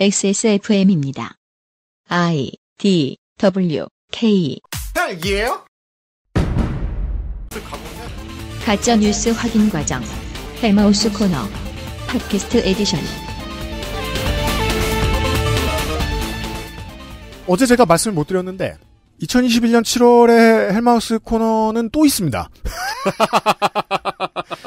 XSFM입니다. I D W K 헬기예요? 가짜 뉴스 확인 과정 헬마우스 코너 팟캐스트 에디션 어제 제가 말씀을 못 드렸는데 2021년 7월에 헬마우스 코너는 또 있습니다.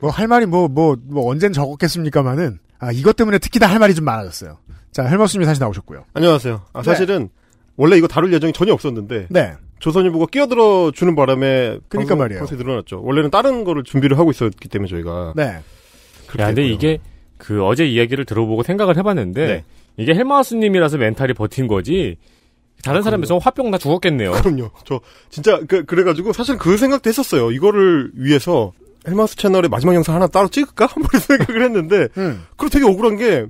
뭐할 말이 뭐 뭐뭐 뭐, 뭐 언젠 적었겠습니까마는 아 이것 때문에 특히나 할 말이 좀 많아졌어요. 자 헬머스님이 다시 나오셨고요. 안녕하세요. 아, 네. 사실은 네. 원래 이거 다룰 예정이 전혀 없었는데 네. 조선일보가 끼어들어 주는 바람에 그러니까 방송, 말이에요. 방송이 늘어났죠. 원래는 다른 거를 준비를 하고 있었기 때문에 저희가 네. 그런데했고 이게 그 어제 이야기를 들어보고 생각을 해봤는데 네. 이게 헬마우스님이라서 멘탈이 버틴 거지 다른 아, 사람 있으면 화병 나 죽었겠네요. 그럼요. 저 진짜 그, 래가지고 사실 그 생각도 했었어요. 이거를 위해서 헬마스 채널의 마지막 영상 하나 따로 찍을까? 한번 생각을 했는데, 음. 그리고 되게 억울한 게,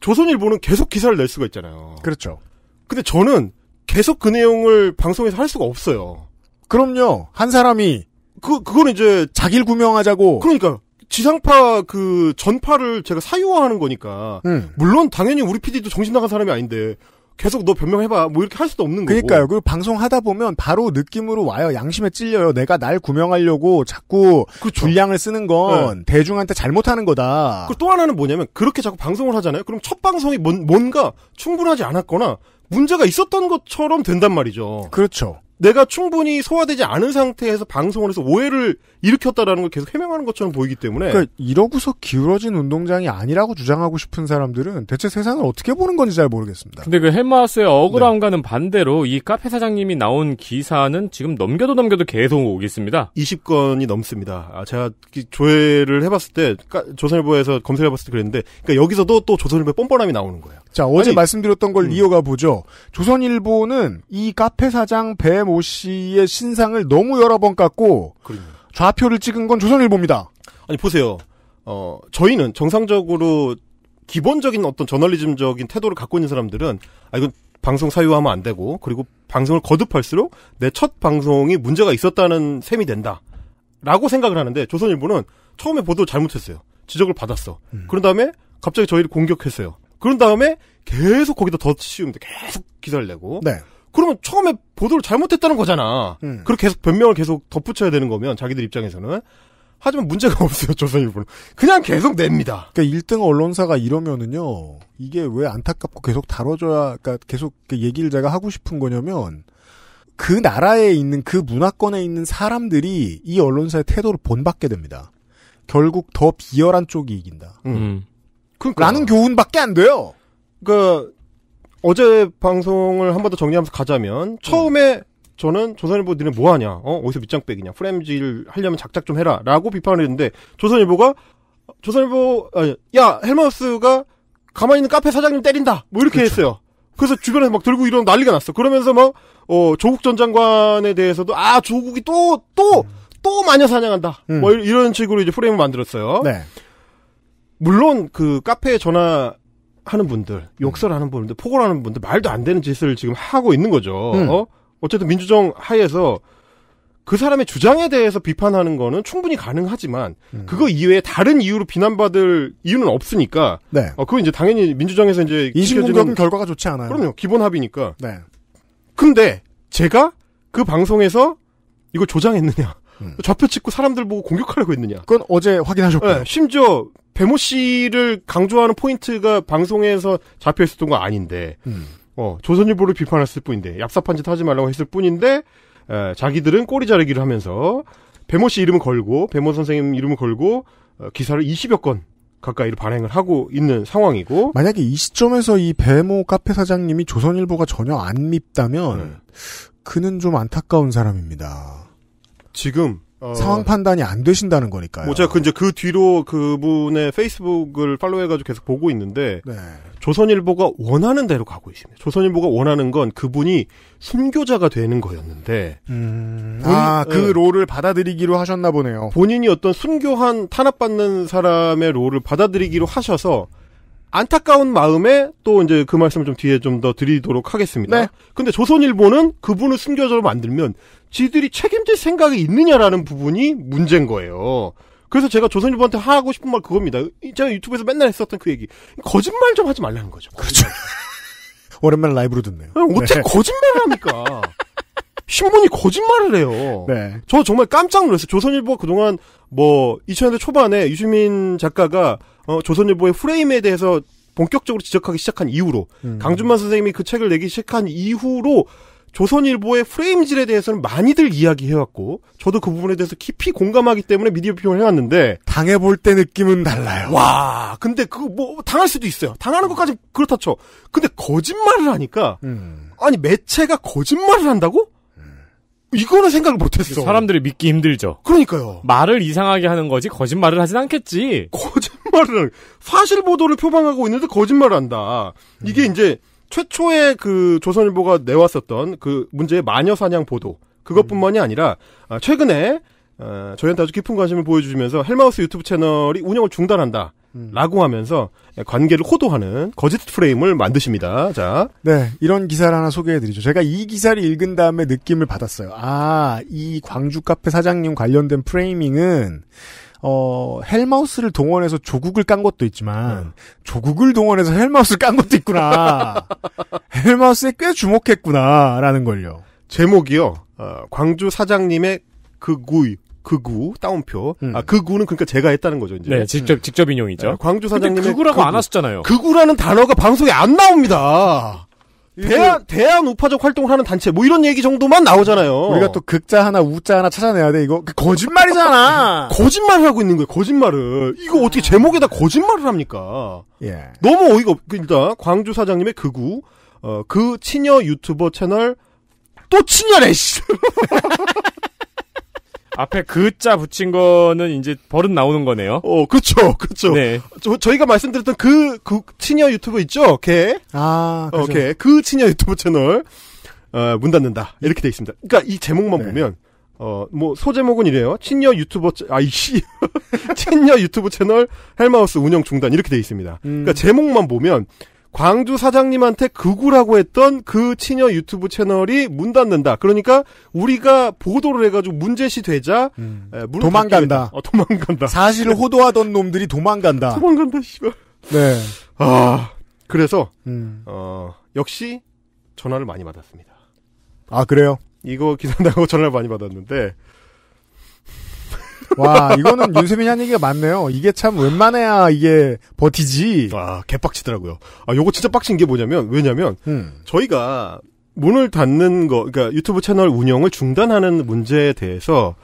조선일보는 계속 기사를 낼 수가 있잖아요. 그렇죠. 근데 저는 계속 그 내용을 방송에서 할 수가 없어요. 그럼요. 한 사람이. 그, 그는 이제. 자기를 구명하자고. 그러니까. 지상파 그 전파를 제가 사유화하는 거니까. 음. 물론 당연히 우리 PD도 정신 나간 사람이 아닌데 계속 너 변명해봐. 뭐 이렇게 할 수도 없는 거고. 그러니까요. 그리고 방송하다 보면 바로 느낌으로 와요. 양심에 찔려요. 내가 날 구명하려고 자꾸 그 분량을 쓰는 건 네. 대중한테 잘못하는 거다. 그리고 또 하나는 뭐냐면 그렇게 자꾸 방송을 하잖아요. 그럼 첫 방송이 뭔, 뭔가 충분하지 않았거나 문제가 있었던 것처럼 된단 말이죠. 그렇죠. 내가 충분히 소화되지 않은 상태에서 방송을 해서 오해를 일으켰다라는 걸 계속 해명하는 것처럼 보이기 때문에 그러니까 이러고서 기울어진 운동장이 아니라고 주장하고 싶은 사람들은 대체 세상을 어떻게 보는 건지 잘 모르겠습니다. 근데 그 헬마스의 억울함과는 네. 반대로 이 카페 사장님이 나온 기사는 지금 넘겨도 넘겨도 계속 오고 있습니다. 20건이 넘습니다. 아, 제가 조회를 해봤을 때 조선일보에서 검색해봤을 때 그랬는데 그러니까 여기서도 또 조선일보의 뻔뻔함이 나오는 거예요. 자 어제 아니, 말씀드렸던 걸 음. 이어가 보죠. 조선일보는 이 카페 사장 배모 씨의 신상을 너무 여러 번 깠고 그러니까. 좌표를 찍은 건 조선일보입니다. 아니 보세요. 어 저희는 정상적으로 기본적인 어떤 저널리즘적인 태도를 갖고 있는 사람들은 아 이건 방송 사유화하면 안 되고 그리고 방송을 거듭할수록 내 첫 방송이 문제가 있었다는 셈이 된다. 라고 생각을 하는데 조선일보는 처음에 보도 잘못했어요. 지적을 받았어. 음. 그런 다음에 갑자기 저희를 공격했어요. 그런 다음에 계속 거기다 덧씌우면데 계속 기사를 내고 네. 그러면 처음에 보도를 잘못했다는 거잖아. 음. 그렇게 계속 변명을 계속 덧붙여야 되는 거면 자기들 입장에서는 하지만 문제가 없어요 조선일보는 그냥 계속 냅니다. 그러니까 1등 언론사가 이러면은요 이게 왜 안타깝고 계속 다뤄줘야 그니까 계속 그 얘기를 제가 하고 싶은 거냐면 그 나라에 있는 그 문화권에 있는 사람들이 이 언론사의 태도를 본받게 됩니다. 결국 더 비열한 쪽이 이긴다. 음. 음. 그니까 라는 교훈밖에 안 돼요. 그 어제 방송을 한 번 더 정리하면서 가자면 처음에 저는 조선일보 니네 뭐하냐 어 어디서 밑장 빼기냐 프렘질 레 하려면 작작 좀 해라라고 비판을 했는데 조선일보가 조선일보 아니, 야 헬마우스가 가만히 있는 카페 사장님 때린다 뭐 이렇게 그쵸. 그렇죠. 했어요. 그래서 주변에서 막 들고 이런 난리가 났어. 그러면서 막 어, 조국 전 장관에 대해서도 아 조국이 또 또또 음. 또 마녀 사냥한다. 뭐 음. 뭐 이런 식으로 이제 프레임을 만들었어요. 네. 물론 그 카페 에 전화 하는 분들, 음. 욕설하는 분들, 폭언하는 분들 말도 안 되는 짓을 지금 하고 있는 거죠. 음. 어? 어쨌든 민주정 하에서 그 사람의 주장에 대해서 비판하는 거는 충분히 가능하지만 음. 그거 이외에 다른 이유로 비난받을 이유는 없으니까 네. 어, 그건 이제 당연히 민주정에서 이제 인신공격 결과가 좋지 않아요. 그럼요. 기본 합의니까. 네. 근데 제가 그 방송에서 이걸 조장했느냐. 음. 좌표 찍고 사람들 보고 공격하려고 했느냐. 그건 어제 확인하셨고. 네, 심지어 배모 씨를 강조하는 포인트가 방송에서 잡혀있었던 거 아닌데 음. 어, 조선일보를 비판했을 뿐인데 약사판 짓 하지 말라고 했을 뿐인데 에, 자기들은 꼬리 자르기를 하면서 배모 씨 이름을 걸고 배모 선생님 이름을 걸고 어, 기사를 20여 건 가까이 를 발행을 하고 있는 상황이고 만약에 이 시점에서 이 배모 카페 사장님이 조선일보가 전혀 안 밉다면 음. 그는 좀 안타까운 사람입니다. 지금 어... 상황 판단이 안 되신다는 거니까요. 뭐 제가 그 이제 그 뒤로 그분의 페이스북을 팔로우해가지고 계속 보고 있는데 네. 조선일보가 원하는 대로 가고 있습니다. 조선일보가 원하는 건 그분이 순교자가 되는 거였는데 음... 아그 네. 예. 롤을 받아들이기로 하셨나 보네요. 본인이 어떤 순교한 탄압받는 사람의 롤을 받아들이기로 하셔서 안타까운 마음에 또 이제 그 말씀 을좀 뒤에 좀 더 드리도록 하겠습니다. 네. 근데 조선일보는 그분을 순교자로 만들면 지들이 책임질 생각이 있느냐라는 부분이 문제인 거예요. 그래서 제가 조선일보한테 하고 싶은 말 그겁니다. 제가 유튜브에서 맨날 했었던 그 얘기. 거짓말 좀 하지 말라는 거죠. 그렇죠. 오랜만에 라이브로 듣네요. 어떻게 네. 거짓말을 합니까? 신문이 거짓말을 해요. 네. 저 정말 깜짝 놀랐어요. 조선일보가 그동안 뭐 2000년대 초반에 유시민 작가가 어, 조선일보의 프레임에 대해서 본격적으로 지적하기 시작한 이후로 음. 강준만 선생님이 그 책을 내기 시작한 이후로 조선일보의 프레임질에 대해서는 많이들 이야기해왔고 저도 그 부분에 대해서 깊이 공감하기 때문에 미디어 비평을 해왔는데 당해볼 때 느낌은 달라요. 와 근데 그거 뭐 당할 수도 있어요. 당하는 것까지 그렇다 쳐. 근데 거짓말을 하니까 음. 아니 매체가 거짓말을 한다고? 이거는 생각을 못했어. 사람들이 믿기 힘들죠. 그러니까요. 말을 이상하게 하는 거지 거짓말을 하진 않겠지. 거짓말을 사실 보도를 표방하고 있는데 거짓말을 한다. 이게 음. 이제 최초의 그 조선일보가 내왔었던 그 문제의 마녀 사냥 보도 그것뿐만이 아니라 아, 최근에 아, 저희한테 아주 깊은 관심을 보여주시면서 헬마우스 유튜브 채널이 운영을 중단한다. 음. 라고 하면서 관계를 호도하는 거짓 프레임을 만드십니다. 자. 네. 이런 기사를 하나 소개해드리죠. 제가 이 기사를 읽은 다음에 느낌을 받았어요. 아, 이 광주 카페 사장님 관련된 프레이밍은 어, 헬마우스를 동원해서 조국을 깐 것도 있지만 음. 조국을 동원해서 헬마우스를 깐 것도 있구나. 헬마우스에 꽤 주목했구나라는 걸요. 제목이요. 어, 광주 사장님의 그 구 그 그구 따옴표. 음. 아 그구는 그러니까 제가 했다는 거죠 이제. 네, 직접 직접 인용이죠. 네, 광주 사장님의 그구라고 그 안 하셨잖아요. 그구라는 단어가 방송에 안 나옵니다. 대한 대한 우파적 활동을 하는 단체 뭐 이런 얘기 정도만 나오잖아요. 우리가 또 극자 하나 우자 하나 찾아내야 돼 이거 그 거짓말이잖아. 거짓말을 하고 있는 거예요. 거짓말을 이거 어떻게 제목에다 거짓말을 합니까? 예. 너무 어이가 없. 그 일단 광주 사장님의 극우 어, 그 친여 유튜버 채널 또 친여래. 앞에 그 자 붙인 거는 이제 버릇 나오는 거네요. 어, 그쵸그쵸 네. 저, 희가 말씀드렸던 그, 그 친여 유튜브 있죠, 걔. 아, 어, 그죠. 어, 걔. 그 친여 유튜브 채널 어, 문 닫는다 이렇게 돼 있습니다. 그러니까 이 제목만 네. 보면 어, 뭐, 소제목은 이래요. 친녀 유튜버, 아이씨. 친녀 유튜브 채널 헬마우스 운영 중단. 이렇게 돼 있습니다. 음. 그러니까 제목만 보면, 광주 사장님한테 극우라고 했던 그 친여 유튜브 채널이 문 닫는다. 그러니까 우리가 보도를 해가지고 문제시 되자 음. 에, 도망간다. 어, 도망간다. 사실 호도하던 놈들이 도망간다. 도망간다, 씨발. 네. 아 그래서 음. 어 역시 전화를 많이 받았습니다. 아 그래요? 이거 기사 나고 전화를 많이 받았는데 와, 이거는 윤세민이 한 얘기가 맞네요. 이게 참 웬만해야 이게 버티지. 아, 개빡치더라고요. 아, 요거 진짜 빡친 게 뭐냐면, 왜냐면, 음. 저희가 문을 닫는 거, 그러니까 유튜브 채널 운영을 중단하는 문제에 대해서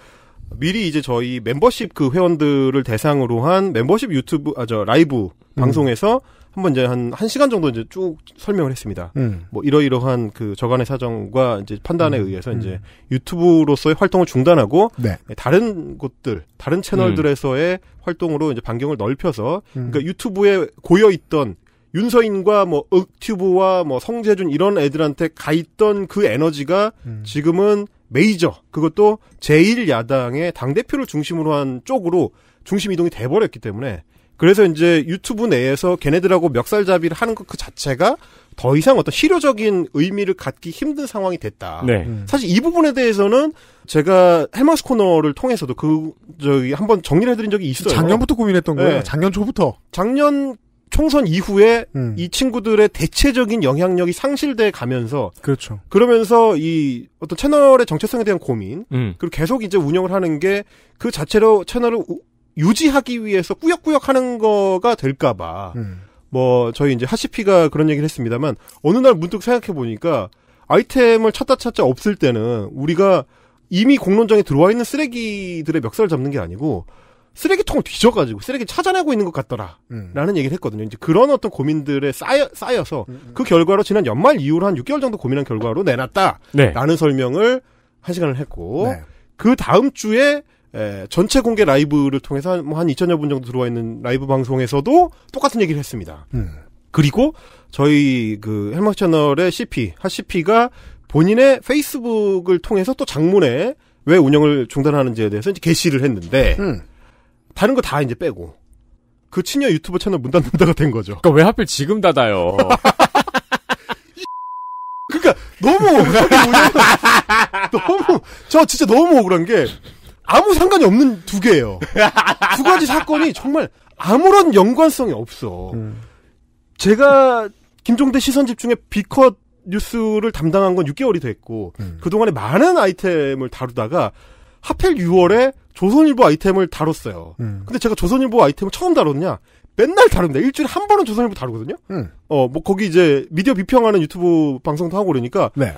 미리 이제 저희 멤버십 그 회원들을 대상으로 한 멤버십 유튜브, 아, 저 라이브 음. 방송에서 한번 이제 한 1시간 정도 이제 쭉 설명을 했습니다. 음. 뭐 이러이러한 그 저간의 사정과 이제 판단에 음. 의해서 음. 이제 유튜브로서의 활동을 중단하고 네. 예, 다른 곳들, 다른 채널들에서의 음. 활동으로 이제 반경을 넓혀서 음. 그니까 유튜브에 고여 있던 윤서인과 뭐 억튜브와 뭐 성재준 이런 애들한테 가 있던 그 에너지가 지금은 메이저 그것도 제1야당의 당대표를 중심으로 한 쪽으로 중심 이동이 돼버렸기 때문에 그래서 이제 유튜브 내에서 걔네들하고 멱살잡이를 하는 것 그 자체가 더 이상 어떤 실효적인 의미를 갖기 힘든 상황이 됐다. 네. 음. 사실 이 부분에 대해서는 제가 헬마스 코너를 통해서도 그 저기 한번 정리를 해드린 적이 있어요. 작년부터 고민했던 거예요. 네. 작년 초부터. 작년 총선 이후에 음. 이 친구들의 대체적인 영향력이 상실돼 가면서 그렇죠. 그러면서 이 어떤 채널의 정체성에 대한 고민 음. 그리고 계속 이제 운영을 하는 게 그 자체로 채널을 유지하기 위해서 꾸역꾸역 하는 거가 될까봐 음. 뭐 저희 이제 하시피가 그런 얘기를 했습니다만 어느 날 문득 생각해 보니까 아이템을 찾다 찾자 없을 때는 우리가 이미 공론장에 들어와 있는 쓰레기들의 멱살을 잡는 게 아니고 쓰레기통을 뒤져가지고 쓰레기 찾아내고 있는 것 같더라. 음. 라는 얘기를 했거든요. 이제 그런 어떤 고민들에 쌓여, 쌓여서 음, 음. 그 결과로 지난 연말 이후로 한 6개월 정도 고민한 결과로 내놨다. 라는 네. 설명을 한 시간을 했고, 네. 그 다음 주에 에, 예, 전체 공개 라이브를 통해서 한, 뭐한 2천여 분 정도 들어와 있는 라이브 방송에서도 똑같은 얘기를 했습니다. 음. 그리고 저희 그 헬마스 채널의 CP, 하 CP가 본인의 페이스북을 통해서 또 장문에 왜 운영을 중단하는지에 대해서 이제 게시를 했는데 음. 다른 거 다 이제 빼고 그친녀 유튜버 채널 문 닫는다가 된 거죠. 그니까왜 하필 지금 닫아요? 어. 그러니까 너무 너무 저 진짜 너무 억울한 게 아무 상관이 없는 두 개예요. 두 가지 사건이 정말 아무런 연관성이 없어. 음. 제가 김종대 시선 집중에 비컷 뉴스를 담당한 건 6개월이 됐고 음. 그동안에 많은 아이템을 다루다가 하필 6월에 조선일보 아이템을 다뤘어요. 음. 근데 제가 조선일보 아이템을 처음 다뤘냐? 맨날 다룬다. 일주일에 한 번은 조선일보 다루거든요. 음. 어, 뭐 거기 이제 미디어 비평하는 유튜브 방송도 하고 그러니까 네.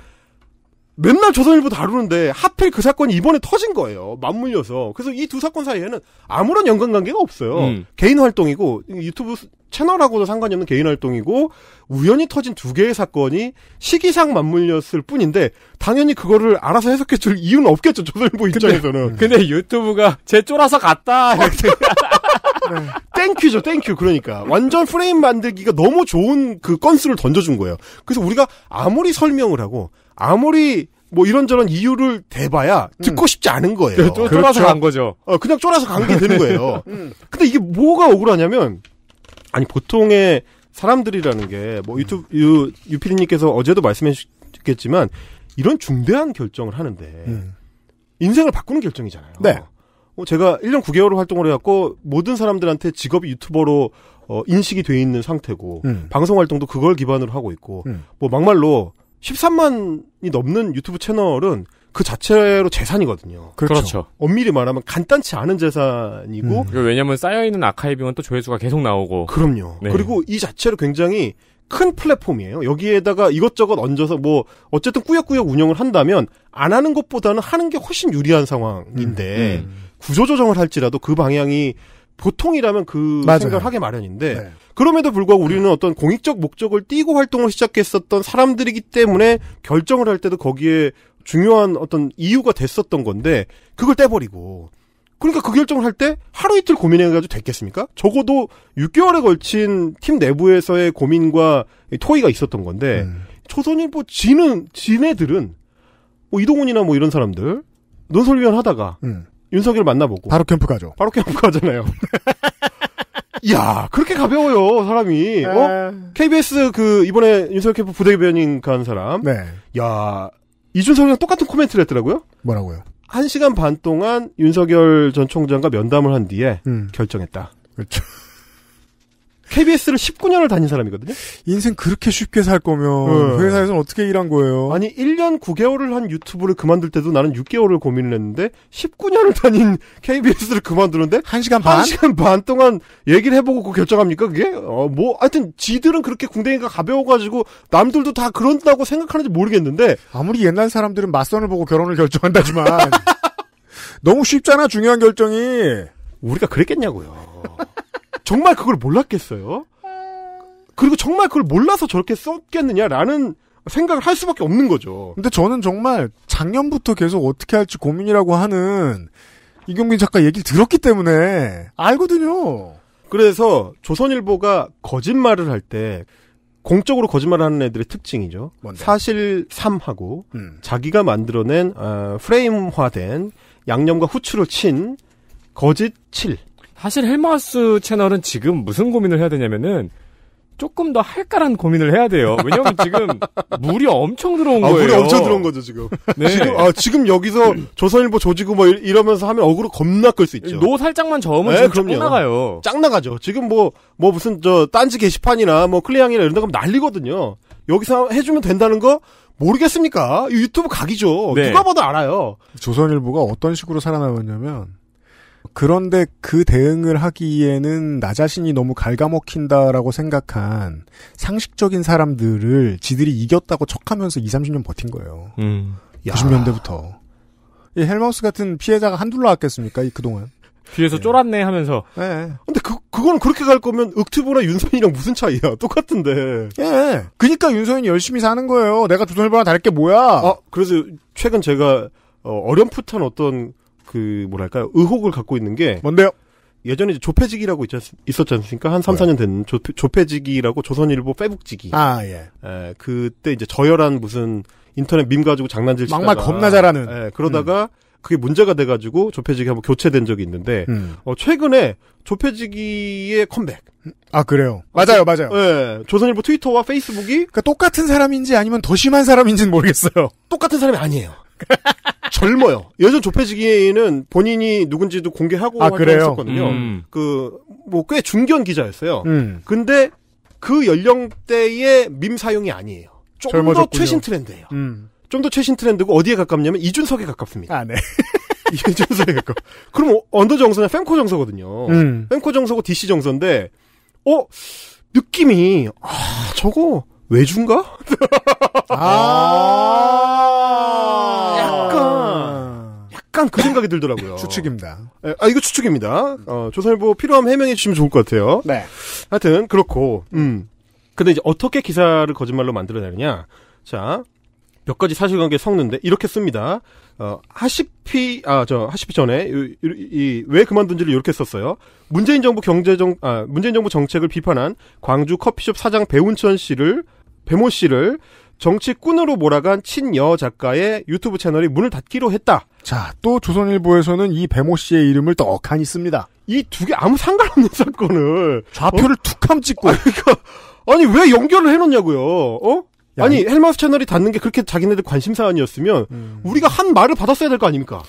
맨날 조선일보 다루는데 하필 그 사건이 이번에 터진 거예요. 맞물려서. 그래서 이 두 사건 사이에는 아무런 연관관계가 없어요. 음. 개인 활동이고 유튜브 채널하고도 상관이 없는 개인 활동이고 우연히 터진 두 개의 사건이 시기상 맞물렸을 뿐인데 당연히 그거를 알아서 해석해 줄 이유는 없겠죠. 조선일보 입장에서는. 근데, 근데 유튜브가 제 쫄아서 갔다. 이렇게. 네. 땡큐죠, 땡큐. 그러니까 완전 프레임 만들기가 너무 좋은 그 건수를 던져준 거예요. 그래서 우리가 아무리 설명을 하고 아무리 뭐 이런저런 이유를 대봐야 음. 듣고 싶지 않은 거예요. 네, 그렇죠. 쫄, 아서간 거죠. 어, 그냥 쫄아서 간 게 되는 거예요. 음. 근데 이게 뭐가 억울하냐면 아니 보통의 사람들이라는 게 뭐 유튜브 음. 유 유피디님께서 어제도 말씀해주셨겠지만 이런 중대한 결정을 하는데 음. 인생을 바꾸는 결정이잖아요. 네. 어, 제가 1년 9개월 활동을 해갖고 모든 사람들한테 직업이 유튜버로 어, 인식이 돼 있는 상태고 음. 방송 활동도 그걸 기반으로 하고 있고 음. 뭐 막말로 13만이 넘는 유튜브 채널은 그 자체로 재산이거든요. 그렇죠. 그렇죠. 엄밀히 말하면 간단치 않은 재산이고 음. 왜냐하면 쌓여 있는 아카이빙은 또 조회수가 계속 나오고 그럼요. 네. 그리고 이 자체로 굉장히 큰 플랫폼이에요. 여기에다가 이것저것 얹어서 뭐 어쨌든 꾸역꾸역 운영을 한다면 안 하는 것보다는 하는 게 훨씬 유리한 상황인데 음, 음. 구조조정을 할지라도 그 방향이 보통이라면 그 맞아요. 생각을 하게 마련인데 네. 그럼에도 불구하고 우리는 네. 어떤 공익적 목적을 띠고 활동을 시작했었던 사람들이기 때문에 결정을 할 때도 거기에 중요한 어떤 이유가 됐었던 건데 그걸 떼버리고 그러니까 그 결정을 할 때 하루 이틀 고민해가지고 됐겠습니까? 적어도 6개월에 걸친 팀 내부에서의 고민과 토의가 있었던 건데 음. 네. 조선일보 지는 지네들은 뭐 이동훈이나 뭐 이런 사람들 논설위원 하다가 음. 윤석열 만나보고 바로 캠프 가죠. 바로 캠프 가잖아요. 야 그렇게 가벼워요 사람이. 에... 네. 어? KBS 그 이번에 윤석열 캠프 부대변인 간 사람. 네. 야 이준석이랑 똑같은 코멘트를 했더라고요. 뭐라고요? 한 시간 반 동안 윤석열 전 총장과 면담을 한 뒤에 음. 결정했다. 그렇죠. KBS를 19년을 다닌 사람이거든요. 인생 그렇게 쉽게 살 거면 네. 회사에서는 어떻게 일한 거예요? 아니 1년 9개월을 한 유튜브를 그만둘 때도 나는 6개월을 고민을 했는데 19년을 다닌 KBS를 그만두는데 1시간 반? 시간반 동안 얘기를 해보고 그 결정합니까 그게? 어, 뭐 하여튼 지들은 그렇게 궁뎅이가 가벼워가지고 남들도 다 그런다고 생각하는지 모르겠는데 아무리 옛날 사람들은 맞선을 보고 결혼을 결정한다지만 너무 쉽잖아 중요한 결정이 우리가 그랬겠냐고요. 정말 그걸 몰랐겠어요? 그리고 정말 그걸 몰라서 저렇게 썼겠느냐라는 생각을 할 수밖에 없는 거죠. 근데 저는 정말 작년부터 계속 어떻게 할지 고민이라고 하는 이경민 작가 얘기를 들었기 때문에 알거든요. 그래서 조선일보가 거짓말을 할 때 공적으로 거짓말을 하는 애들의 특징이죠. 뭔데? 사실 삼하고 음. 자기가 만들어낸 어, 프레임화된 양념과 후추를 친 거짓 칠. 사실 헬마우스 채널은 지금 무슨 고민을 해야 되냐면은 조금 더 할까란 고민을 해야 돼요. 왜냐면 지금 물이 엄청 들어온 아, 거예요. 물이 엄청 들어온 거죠, 지금. 네. 지금, 아, 지금 여기서 조선일보 조지고 뭐 이, 러면서 하면 어그로 겁나 끌 수 있죠. 노 살짝만 저으면 네, 지금 쫙 나가요. 짝 나가죠. 지금 뭐, 뭐 무슨 저 딴지 게시판이나 뭐 클리앙이나 이런 데 가면 난리거든요. 여기서 해주면 된다는 거 모르겠습니까? 유튜브 각이죠. 네. 누가 봐도 알아요. 조선일보가 어떤 식으로 살아남았냐면 그런데 그 대응을 하기에는 나 자신이 너무 갉아먹힌다라고 생각한 상식적인 사람들을 지들이 이겼다고 척하면서 20, 30년 버틴 거예요. 음. 90년대부터. 이 헬마우스 같은 피해자가 한둘 나왔겠습니까? 이 그동안. 뒤에서 네. 쫄았네 하면서. 네. 근데 그, 그거 그렇게 갈 거면 윽트보나 윤서인이랑 무슨 차이야? 똑같은데. 예. 그니까 윤서인이 열심히 사는 거예요. 내가 두손을 벌어 다를 게 뭐야? 아, 그래서 최근 제가, 어, 어렴풋한 어떤 그 뭐랄까요 의혹을 갖고 있는 게 뭔데요? 예전에 이제 조폐지기라고 있었지 않습니까? 한 3, 4년 된 조, 조폐지기라고 조선일보 페북지기 아, 예. 에, 예, 그때 이제 저열한 무슨 인터넷 밈 가지고 장난질 치다가 막말 겁나 잘하는. 에, 예, 그러다가 음. 그게 문제가 돼가지고 조폐지기 한번 교체된 적이 있는데 음. 어, 최근에 조폐지기의 컴백. 아 그래요. 맞아요, 맞아요. 예, 조선일보 트위터와 페이스북이 그니까 똑같은 사람인지 아니면 더 심한 사람인지는 모르겠어요. 똑같은 사람이 아니에요. 젊어요. 예전 조폐지기는 에 본인이 누군지도 공개하고 아, 활동었거든요 음. 그뭐 꽤 중견 기자였어요. 음. 근데 그 연령대의 밈 사용이 아니에요. 좀 더 최신 트렌드예요. 음. 좀더 최신 트렌드고 어디에 가깝냐면 이준석에 가깝습니다. 아, 네. 이준석에 가깝. 그럼 언더 정서는 팬코 정서거든요. 음. 팬코 정서고 DC 정서인데 어 느낌이 아 저거 외준가 아~ 약간 약간 그 생각이 들더라고요. 추측입니다. 예, 아 이거 추측입니다. 어, 조선일보 필요하면 해명해 주시면 좋을 것 같아요. 네. 하여튼 그렇고 음. 근데 이제 어떻게 기사를 거짓말로 만들어내느냐? 자, 몇 가지 사실관계 섞는데 이렇게 씁니다. 어, 하시피 아저 하시피 전에 이왜 그만둔지를 이렇게 썼어요. 문재인 정부 경제정 아 문재인 정부 정책을 비판한 광주 커피숍 사장 배운천 씨를 배모 씨를 정치꾼으로 몰아간 친여 작가의 유튜브 채널이 문을 닫기로 했다. 자, 또 조선일보에서는 이 배모 씨의 이름을 떡하니 씁니다. 이 두 개 아무 상관없는 사건을 좌표를 어? 툭함 찍고 그러니까 아니, 왜 연결을 해놓냐고요? 어? 야, 아니 헬마스 채널이 닫는 게 그렇게 자기네들 관심사 안이었으면 음... 우리가 한 말을 받았어야 될 거 아닙니까?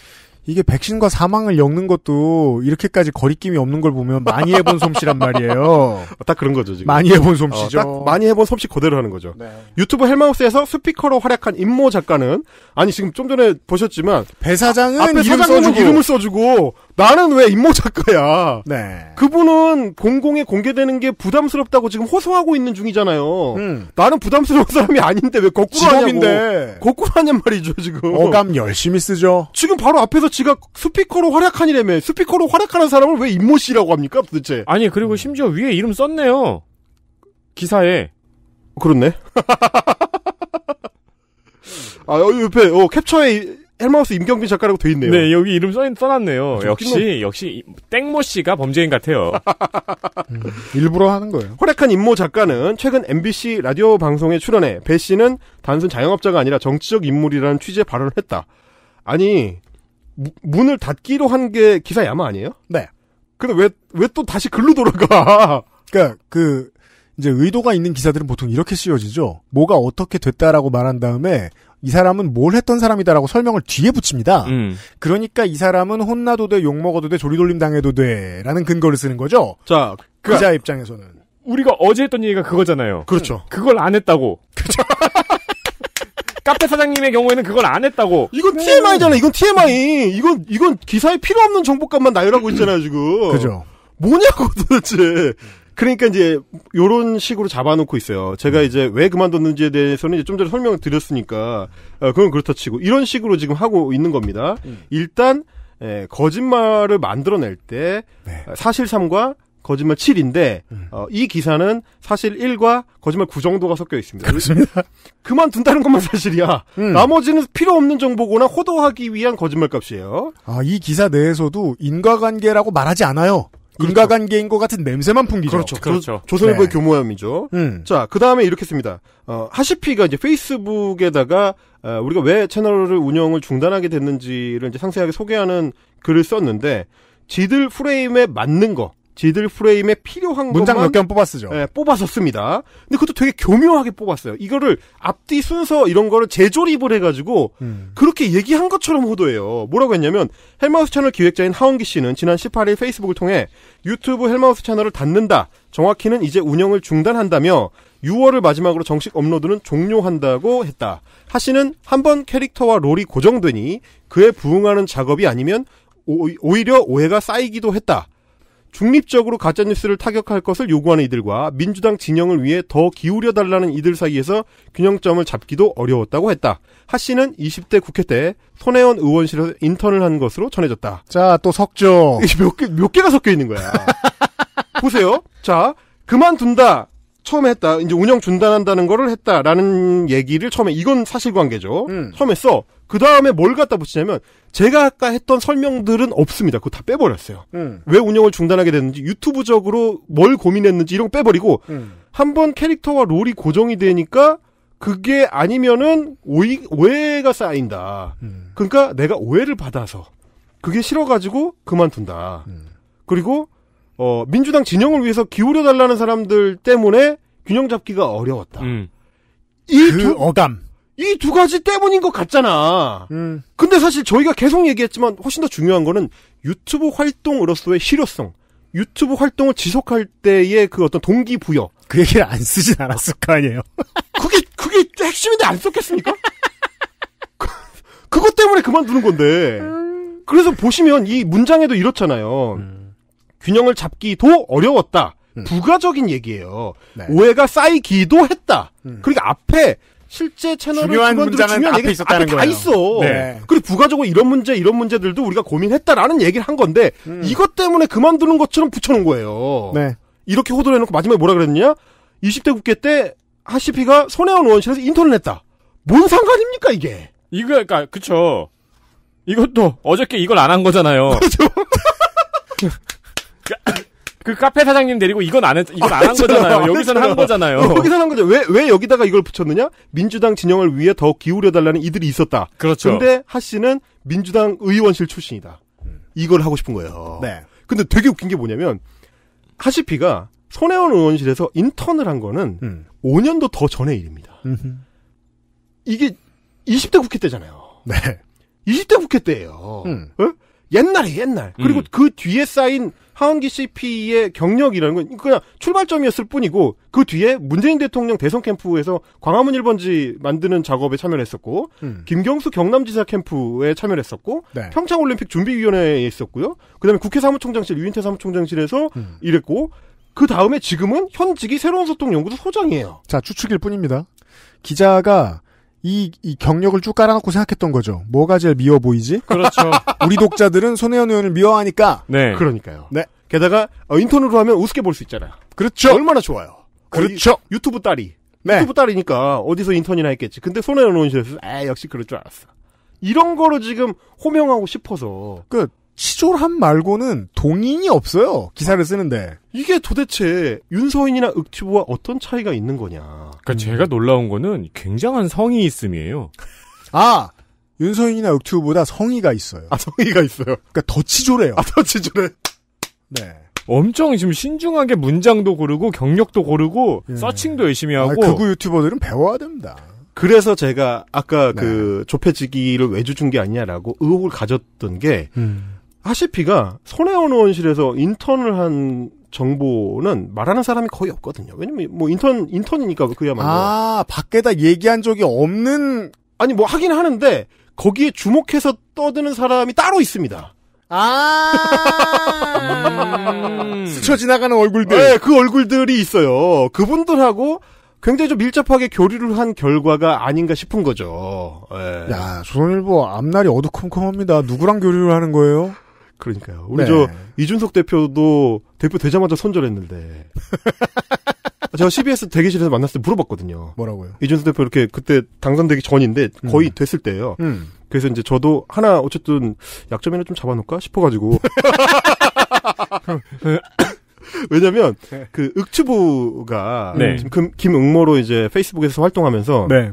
이게 백신과 사망을 엮는 것도 이렇게까지 거리낌이 없는 걸 보면 많이 해본 솜씨란 말이에요. 딱 그런 거죠, 지금. 많이 해본 솜씨죠. 어, 많이 해본 솜씨 그대로 하는 거죠. 네. 유튜브 헬마우스에서 스피커로 활약한 임모 작가는 아니 지금 좀 전에 보셨지만 배사장은 앞에 이름 써주고. 이름을 써주고 나는 왜 임모 작가야. 네. 그분은 공공에 공개되는 게 부담스럽다고 지금 호소하고 있는 중이잖아요. 음. 나는 부담스러운 사람이 아닌데 왜 거꾸로 직업데 하냐고. 거꾸로 하냔 말이죠, 지금. 어감 열심히 쓰죠. 지금 바로 앞에서 지가 스피커로 활약하니라며 스피커로 활약하는 사람을 왜 임모 씨라고 합니까 도대체? 아니 그리고 음. 심지어 위에 이름 썼네요. 기사에. 그렇네. 아 여기 어, 옆에 어, 캡처에 헬마우스 임경빈 작가라고 돼 있네요. 네, 여기 이름 써, 써놨네요. 아, 역시, 놈 역시, 땡모 씨가 범죄인 같아요. 음, 일부러 하는 거예요. 활약한 임모 작가는 최근 MBC 라디오 방송에 출연해 배 씨는 단순 자영업자가 아니라 정치적 인물이라는 취지의 발언을 했다. 아니, 문을 닫기로 한 게 기사 야마 아니에요? 네. 근데 왜 왜 또 다시 글로 돌아가? 그러니까 그 이제 의도가 있는 기사들은 보통 이렇게 쓰여지죠. 뭐가 어떻게 됐다라고 말한 다음에 이 사람은 뭘 했던 사람이다라고 설명을 뒤에 붙입니다. 음. 그러니까 이 사람은 혼나도 돼, 욕먹어도 돼, 조리돌림 당해도 돼라는 근거를 쓰는 거죠. 자, 그 기자 입장에서는 우리가 어제 했던 얘기가 그거잖아요. 그렇죠. 그걸 안 했다고. 그렇죠. 카페 사장님의 경우에는 그걸 안 했다고. 이건 네. TMI잖아. 이건 TMI. 이건 이건 기사에 필요 없는 정보값만 나열하고 있잖아요 지금. 그죠. 뭐냐고 도대체. 그러니까 이제 요런 식으로 잡아놓고 있어요. 제가 음. 이제 왜 그만뒀는지에 대해서는 이제 좀 전에 설명을 드렸으니까 어, 그건 그렇다 치고 이런 식으로 지금 하고 있는 겁니다. 음. 일단 예, 거짓말을 만들어낼 때 네. 사실상과 거짓말 7인데 음. 어, 이 기사는 사실 1과 거짓말 9 정도가 섞여 있습니다. 그렇습니다. 그만둔다는 것만 사실이야. 음. 나머지는 필요 없는 정보거나 호도하기 위한 거짓말 값이에요. 아, 이 기사 내에서도 인과관계라고 말하지 않아요. 그렇죠. 인과관계인 것 같은 냄새만 풍기죠. 그렇죠. 그렇죠. 조선일보의 네. 교모함이죠. 음. 자, 그 다음에 이렇게 씁니다. 어, 하시피가 이제 페이스북에다가 어, 우리가 왜 채널을 운영을 중단하게 됐는지를 이제 상세하게 소개하는 글을 썼는데 지들 프레임에 맞는 거. 지들 프레임에 필요한 문장 몇 개만 뽑았 쓰죠. 예, 뽑아서 씁니다. 근데 그것도 되게 교묘하게 뽑았어요. 이거를 앞뒤 순서 이런 거를 재조립을 해가지고 음. 그렇게 얘기한 것처럼 호도해요. 뭐라고 했냐면 헬마우스 채널 기획자인 하원기 씨는 지난 18일 페이스북을 통해 유튜브 헬마우스 채널을 닫는다. 정확히는 이제 운영을 중단한다며 6월을 마지막으로 정식 업로드는 종료한다고 했다. 하시는한번 캐릭터와 롤이 고정되니 그에 부응하는 작업이 아니면 오, 오히려 오해가 쌓이기도 했다. 중립적으로 가짜뉴스를 타격할 것을 요구하는 이들과 민주당 진영을 위해 더 기울여 달라는 이들 사이에서 균형점을 잡기도 어려웠다고 했다. 하 씨는 20대 국회 때 손혜원 의원실에서 인턴을 한 것으로 전해졌다. 자, 또 석조. 몇 개, 몇 개가 섞여 있는 거야. 보세요. 자, 그만둔다. 처음에 했다. 이제 운영 중단한다는 거를 했다라는 얘기를 처음에 이건 사실관계죠. 음. 처음에 써. 그 다음에 뭘 갖다 붙이냐면 제가 아까 했던 설명들은 없습니다. 그거 다 빼버렸어요. 음. 왜 운영을 중단하게 됐는지 유튜브적으로 뭘 고민했는지 이런 거 빼버리고 음. 한번 캐릭터와 롤이 고정이 되니까 그게 아니면은 오이, 오해가 쌓인다. 음. 그러니까 내가 오해를 받아서 그게 싫어가지고 그만둔다. 음. 그리고 어, 민주당 진영을 위해서 기울여 달라는 사람들 때문에 균형 잡기가 어려웠다. 음. 이그 두, 어감. 이두 가지 때문인 것 같잖아. 음. 근데 사실 저희가 계속 얘기했지만 훨씬 더 중요한 거는 유튜브 활동으로서의 실효성. 유튜브 활동을 지속할 때의 그 어떤 동기부여. 그 얘기를 안 쓰진 않았을 거 아니에요. 그게, 그게 핵심인데 안 썼겠습니까? 그, 그것 때문에 그만두는 건데. 그래서 보시면 이 문장에도 이렇잖아요. 음. 균형을 잡기도 어려웠다. 음. 부가적인 얘기예요. 네. 오해가 쌓이기도 했다. 음. 그러니까 앞에 실제 채널을 중요한 문장은 중요한 앞에 있었다는 앞에 다 거예요. 있어. 네. 그리고 부가적으로 이런 문제 이런 문제들도 우리가 고민했다라는 얘기를 한 건데 음. 이것 때문에 그만두는 것처럼 붙여놓은 거예요. 네. 이렇게 호도를 해놓고 마지막에 뭐라 그랬냐? 20대 국회 때 하시피가 손혜원 의원실에서 인턴을 했다. 뭔 상관입니까 이게? 이거 그러니까 그쵸. 이것도 어저께 이걸 안 한 거잖아요. 그렇죠. 그러니까 그 카페 사장님 데리고 이건 안 했, 이건 안 한 거잖아요. 여기서는 한 거잖아요. 여기서한 거죠. 왜, 왜 여기다가 이걸 붙였느냐? 민주당 진영을 위해 더 기울여달라는 이들이 있었다. 그렇죠. 근데 하 씨는 민주당 의원실 출신이다. 이걸 하고 싶은 거예요. 네. 근데 되게 웃긴 게 뭐냐면, 하시피가 손혜원 의원실에서 인턴을 한 거는 음. 5년도 더 전의 일입니다. 음흠. 이게 20대 국회 때잖아요. 네. 20대 국회 때예요. 음. 네? 옛날에 옛날. 그리고 음. 그 뒤에 쌓인 하원기 CP의 경력이라는 건 그냥 출발점이었을 뿐이고 그 뒤에 문재인 대통령 대선 캠프에서 광화문 1번지 만드는 작업에 참여를 했었고 음. 김경수 경남지사 캠프에 참여를 했었고 네. 평창올림픽 준비위원회에 있었고요. 그다음에 국회 사무총장실 유인태 사무총장실에서 음. 일했고 그 다음에 지금은 현직이 새로운 소통연구소 소장이에요. 자 추측일 뿐입니다. 기자가 이, 이 경력을 쭉 깔아놓고 생각했던 거죠. 뭐가 제일 미워 보이지? 그렇죠. 우리 독자들은 손혜원 의원을 미워하니까. 네. 그러니까요. 네. 게다가 어, 인턴으로 하면 우습게 볼 수 있잖아요. 그렇죠. 얼마나 좋아요. 그렇죠. 어디, 유튜브 딸이. 네. 유튜브 딸이니까 어디서 인턴이나 했겠지. 근데 손혜원 의원실에서 아 역시 그럴 줄 알았어. 이런 거로 지금 호명하고 싶어서. 끝. 그, 치졸함 말고는 동인이 없어요. 기사를 쓰는데. 이게 도대체 윤서인이나 윽티보와 어떤 차이가 있는 거냐. 그러니까 음. 제가 놀라운 거는 굉장한 성의 있음이에요. 아! 윤서인이나 윽튜브보다 성의가 있어요. 아, 성의가 있어요. 그러니까 더 치졸해요. 아, 더 치졸해. 네. 엄청 지금 신중하게 문장도 고르고 경력도 고르고 예. 서칭도 열심히 하고. 아, 극 유튜버들은 배워야 됩니다. 그래서 제가 아까 네. 그 좁혀지기를 왜 주준 게 아니냐라고 의혹을 가졌던 게 음. 하시피가 손혜원 의원실에서 인턴을 한 정보는 말하는 사람이 거의 없거든요. 왜냐면 뭐 인턴 인턴이니까 그야말로 아 밖에다 얘기한 적이 없는 아니 뭐 하긴 하는데 거기에 주목해서 떠드는 사람이 따로 있습니다. 아 음. 스쳐 지나가는 얼굴들 네, 그 얼굴들이 있어요. 그분들하고 굉장히 좀 밀접하게 교류를 한 결과가 아닌가 싶은 거죠. 네. 야 조선일보 앞날이 어두컴컴합니다. 누구랑 교류를 하는 거예요? 그러니까요. 우리 네. 저 이준석 대표도 대표 되자마자 선절했는데 제가 CBS 대기실에서 만났을 때 물어봤거든요. 뭐라고요? 이준석 대표 이렇게 그때 당선되기 전인데 거의 음. 됐을 때예요. 음. 그래서 이제 저도 하나 어쨌든 약점이나 좀 잡아놓을까 싶어가지고 왜냐면 네. 그읍튜브가 네. 지금 김, 김응모로 이제 페이스북에서 활동하면서 네.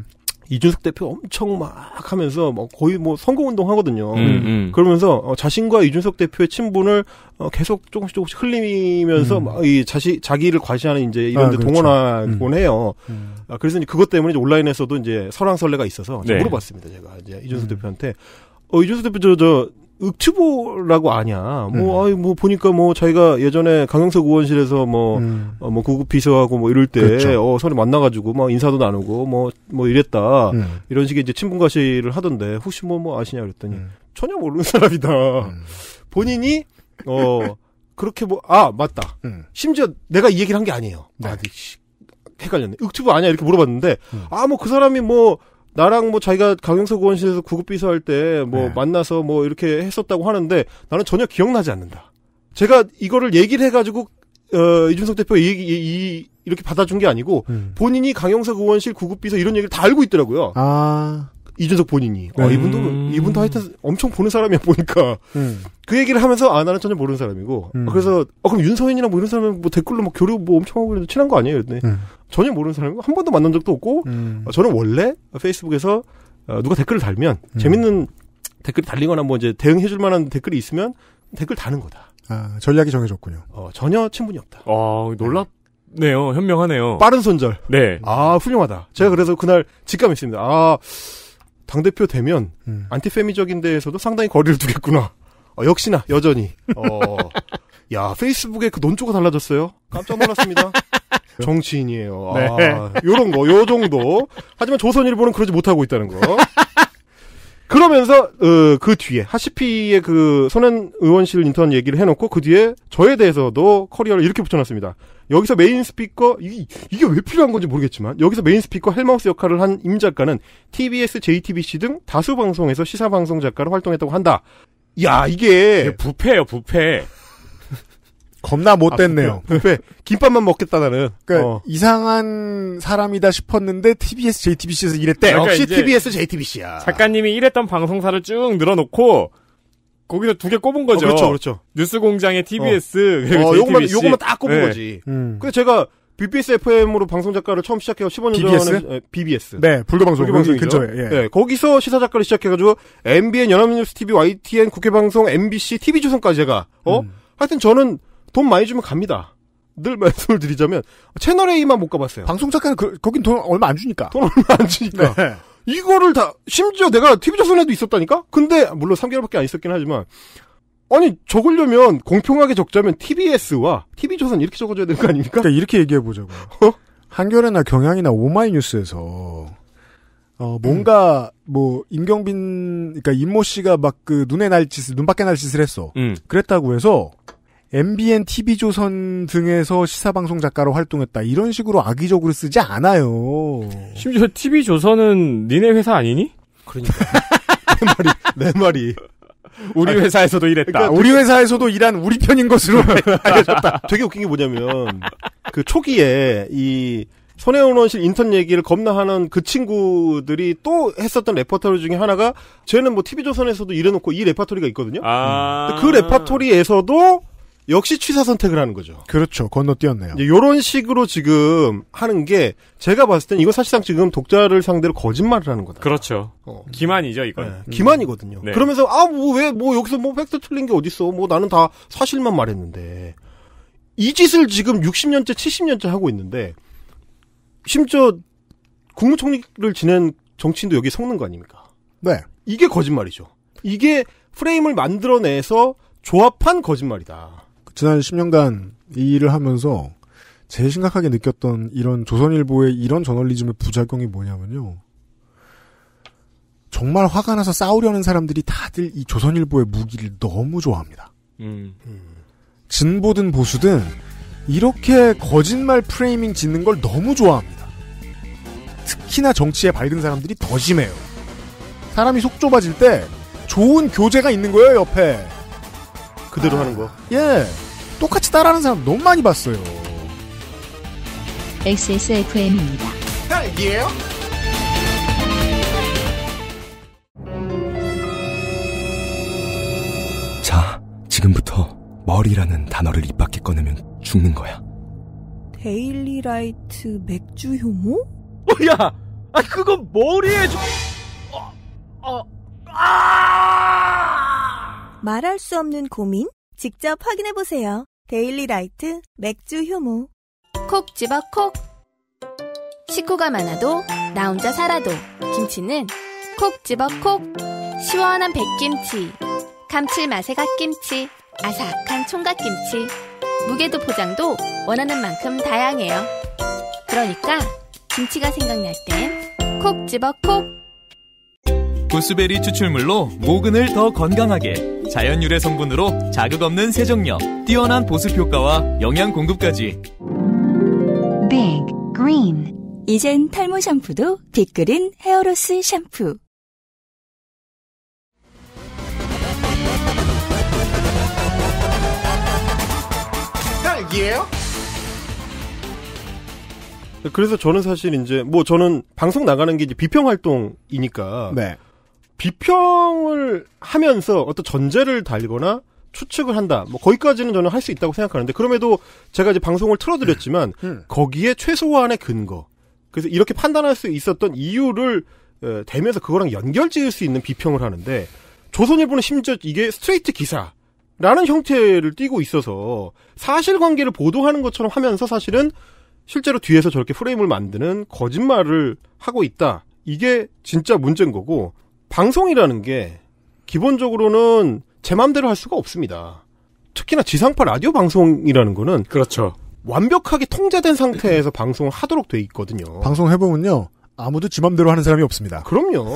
이준석 대표 엄청 막 하면서 뭐 거의 뭐 선거운동 하거든요. 음, 음, 음. 그러면서 어, 자신과 이준석 대표의 친분을 어, 계속 조금씩 조금씩 흘리면서 음. 막이 자시 자기를 과시하는 이제 이런 아, 데 그렇죠. 동원하곤 음. 해요. 음. 아, 그래서 이제 그것 때문에 이제 온라인에서도 이제 설랑설레가 있어서 네. 물어봤습니다. 제가 이제 이준석 대표한테 어 이준석 대표 저저 저, 읍튜보라고 아냐. 뭐, 음. 아이, 뭐, 보니까 뭐, 자기가 예전에 강영석 의원실에서 뭐, 음. 어, 뭐, 고급 비서하고 뭐 이럴 때, 그렇죠. 어, 서로 만나가지고 막 인사도 나누고 뭐, 뭐 이랬다. 음. 이런 식의 이제 친분가시를 하던데, 혹시 뭐, 뭐 아시냐 그랬더니, 음. 전혀 모르는 사람이다. 음. 본인이, 어, 그렇게 뭐, 아, 맞다. 음. 심지어 내가 이 얘기를 한 게 아니에요. 네. 아, 헷갈렸네. 읍튜브 아니야? 이렇게 물어봤는데, 아, 뭐, 그 사람이 뭐, 나랑 뭐 자기가 강영석 의원실에서 구급비서 할 때뭐 네. 만나서 뭐 이렇게 했었다고 하는데 나는 전혀 기억나지 않는다. 제가 이거를 얘기를 해가지고 어, 이준석 대표 이, 이, 이 이렇게 받아준 게 아니고 음. 본인이 강영석 의원실 구급비서 이런 얘기를 다 알고 있더라고요. 아. 이준석 본인이 어, 이분도 음. 이분도 하여튼 엄청 보는 사람이야 보니까 음. 그 얘기를 하면서 아 나는 전혀 모르는 사람이고 음. 그래서 아 그럼 윤서인이랑 뭐 이런 사람은 뭐 댓글로 뭐 교류 뭐 엄청 하고 그래도 친한 거 아니에요? 근데 음. 전혀 모르는 사람이고 한 번도 만난 적도 없고 음. 어, 저는 원래 페이스북에서 어, 누가 댓글을 달면 재밌는 댓글이 달리거나 뭐 이제 대응해줄 만한 댓글이 있으면 댓글 다는 거다. 아 전략이 정해졌군요. 어 전혀 친분이 없다. 아 놀랍. 네요 현명하네요. 빠른 손절. 네. 아, 훌륭하다. 제가 그래서 그날 직감했습니다. 아, 당대표 되면 음. 안티페미적인 데에서도 상당히 거리를 두겠구나. 어, 역시나 여전히. 어, 야 페이스북에 그 논조가 달라졌어요. 깜짝 놀랐습니다. 정치인이에요. 아, 네. 요런 거, 요 정도. 하지만 조선일보는 그러지 못하고 있다는 거. 그러면서 어, 그 뒤에 하시피의 그 손현 의원실 인턴 얘기를 해놓고 그 뒤에 저에 대해서도 커리어를 이렇게 붙여놨습니다. 여기서 메인 스피커 이, 게왜 필요한 건지 모르겠지만 여기서 메인 스피커 헬마우스 역할을 한 임 작가는 TBS, JTBC 등 다수 방송에서 시사 방송 작가로 활동했다고 한다. 야 이게 부패예요 부패. 겁나 못됐네요. 아, 부패. 김밥만 먹겠다 나는. 그러니까 어. 이상한 사람이다 싶었는데 TBS, JTBC에서 일했대. 그러니까, 그러니까 역시 TBS, JTBC야. 작가님이 일했던 방송사를 쭉 늘어놓고 거기서 두 개 꼽은 거죠. 어, 그렇죠, 그렇죠. 뉴스 공장의 어. TBS, 어. 어, 요것만, 요것만 딱 꼽은 네. 거지. 음. 근데 제가 BBS FM으로 방송 작가를 처음 시작해서 15년 BBS? 전에 에, BBS. 네, 불교 방송 방송 근처에. 예. 네, 거기서 시사 작가를 시작해가지고 MBN, 연합뉴스 TV, YTN, 국회 방송, MBC, TV 조선까지 제가 어 음. 하여튼 저는 돈 많이 주면 갑니다. 늘 말씀을 드리자면 채널 A만 못 가봤어요. 방송 작가는 그, 거긴 돈 얼마 안 주니까. 돈 얼마 안 주니까. 네. 이거를 다 심지어 내가 TV조선에도 있었다니까? 근데 물론 3개월밖에 안 있었긴 하지만 아니 적으려면 공평하게 적자면 TBS와 TV조선 이렇게 적어줘야 되는 거 아닙니까? 그러니까 이렇게 얘기해 보자고. 어? 한겨레나 경향이나 오마이뉴스에서 어 뭔가 음. 뭐 임경빈 그러니까 임모 씨가 막 그 눈에 날 짓을 눈 밖에 날 짓을 했어. 음. 그랬다고 해서 MBN TV조선 등에서 시사방송 작가로 활동했다. 이런 식으로 악의적으로 쓰지 않아요. 심지어 TV조선은 니네 회사 아니니? 그러니까. 내 말이, 내 말이. 우리 아니, 회사에서도 일했다. 그러니까 우리 회사에서도 일한 우리 편인 것으로 알려졌다. 되게 웃긴 게 뭐냐면, 그 초기에 이 손혜원 원실 인턴 얘기를 겁나 하는 그 친구들이 또 했었던 레퍼토리 중에 하나가 쟤는 뭐 TV조선에서도 일해놓고 이 레퍼토리가 있거든요. 아~ 그 레퍼토리에서도 역시 취사 선택을 하는 거죠. 그렇죠. 건너뛰었네요. 이런 식으로 지금 하는 게 제가 봤을 땐 이거 사실상 지금 독자를 상대로 거짓말을 하는 거다. 그렇죠. 어. 기만이죠, 이건. 네, 기만이거든요. 음. 네. 그러면서 아, 뭐왜뭐 뭐 여기서 뭐 팩트 틀린 게 어디 있어? 뭐 나는 다 사실만 말했는데. 이 짓을 지금 60년째, 70년째 하고 있는데 심지어 국무총리를 지낸 정치인도 여기 속는 거 아닙니까? 네. 이게 거짓말이죠. 이게 프레임을 만들어내서 조합한 거짓말이다. 지난 10년간 이 일을 하면서 제일 심각하게 느꼈던 이런 조선일보의 이런 저널리즘의 부작용이 뭐냐면요. 정말 화가 나서 싸우려는 사람들이 다들 이 조선일보의 무기를 너무 좋아합니다. 음. 진보든 보수든 이렇게 거짓말 프레이밍 짓는 걸 너무 좋아합니다. 특히나 정치에 밝은 사람들이 더 심해요. 사람이 속 좁아질 때 좋은 교재가 있는 거예요, 옆에. 그대로 아, 하는 거. 예. 똑같이 따라하는 사람 너무 많이 봤어요. XSFM입니다. 딸기예요? 자, 지금부터 머리라는 단어를 입 밖에 꺼내면 죽는 거야. 데일리라이트 맥주 효모? 뭐야? 아 그건 머리에 좀. 어, 어, 아! 말할 수 없는 고민? 직접 확인해 보세요. 데일리 라이트 맥주 효모. 콕 집어 콕. 식구가 많아도 나 혼자 살아도 김치는 콕 집어 콕. 시원한 백김치. 감칠맛의 갓김치. 아삭한 총각김치. 무게도 포장도 원하는 만큼 다양해요. 그러니까 김치가 생각날 땐 콕 집어 콕. 보스베리 추출물로 모근을 더 건강하게 자연 유래 성분으로 자극 없는 세정력 뛰어난 보습 효과와 영양 공급까지 빅 그린 이젠 탈모 샴푸도 빅그린 헤어로스 샴푸 그래서 저는 사실 이제 뭐 저는 방송 나가는 게 이제 비평 활동이니까 네. 비평을 하면서 어떤 전제를 달거나 추측을 한다. 뭐 거기까지는 저는 할 수 있다고 생각하는데 그럼에도 제가 이제 방송을 틀어드렸지만 네. 네. 거기에 최소한의 근거. 그래서 이렇게 판단할 수 있었던 이유를 대면서 그거랑 연결지을 수 있는 비평을 하는데 조선일보는 심지어 이게 스트레이트 기사라는 형태를 띠고 있어서 사실관계를 보도하는 것처럼 하면서 사실은 실제로 뒤에서 저렇게 프레임을 만드는 거짓말을 하고 있다. 이게 진짜 문제인 거고 방송이라는 게 기본적으로는 제 마음대로 할 수가 없습니다. 특히나 지상파 라디오 방송이라는 거는 그렇죠. 완벽하게 통제된 상태에서 방송을 하도록 돼 있거든요. 방송 해보면요. 아무도 지 맘대로 하는 사람이 없습니다. 그럼요.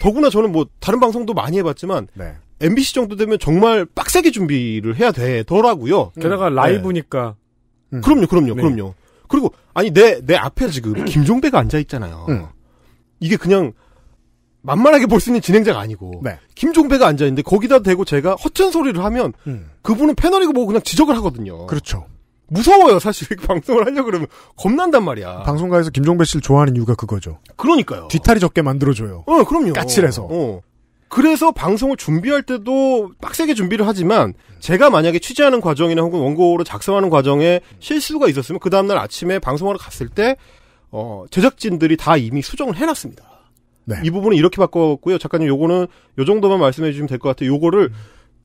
더구나 저는 뭐 다른 방송도 많이 해봤지만 네. MBC 정도 되면 정말 빡세게 준비를 해야 되더라고요. 음. 게다가 라이브니까. 네. 음. 그럼요, 그럼요, 음. 네. 그럼요. 그리고 아니 내 내 앞에 지금 김종배가 앉아 있잖아요. 음. 이게 그냥 만만하게 볼 수 있는 진행자가 아니고 네. 김종배가 앉아 있는데 거기다 대고 제가 헛전 소리를 하면 음. 그분은 패널이고 뭐 그냥 지적을 하거든요. 그렇죠. 무서워요 사실 방송을 하려 고 그러면 겁난단 말이야. 방송가에서 김종배 씨를 좋아하는 이유가 그거죠. 그러니까요. 뒤탈이 적게 만들어줘요. 어 그럼요. 까칠해서. 어. 그래서 방송을 준비할 때도 빡세게 준비를 하지만 제가 만약에 취재하는 과정이나 혹은 원고로 작성하는 과정에 실수가 있었으면 그 다음날 아침에 방송하러 갔을 때 어, 제작진들이 다 이미 수정을 해놨습니다. 네. 이 부분은 이렇게 바꿨고요. 작가님 요거는 요 정도만 말씀해 주시면 될 것 같아요. 요거를 음.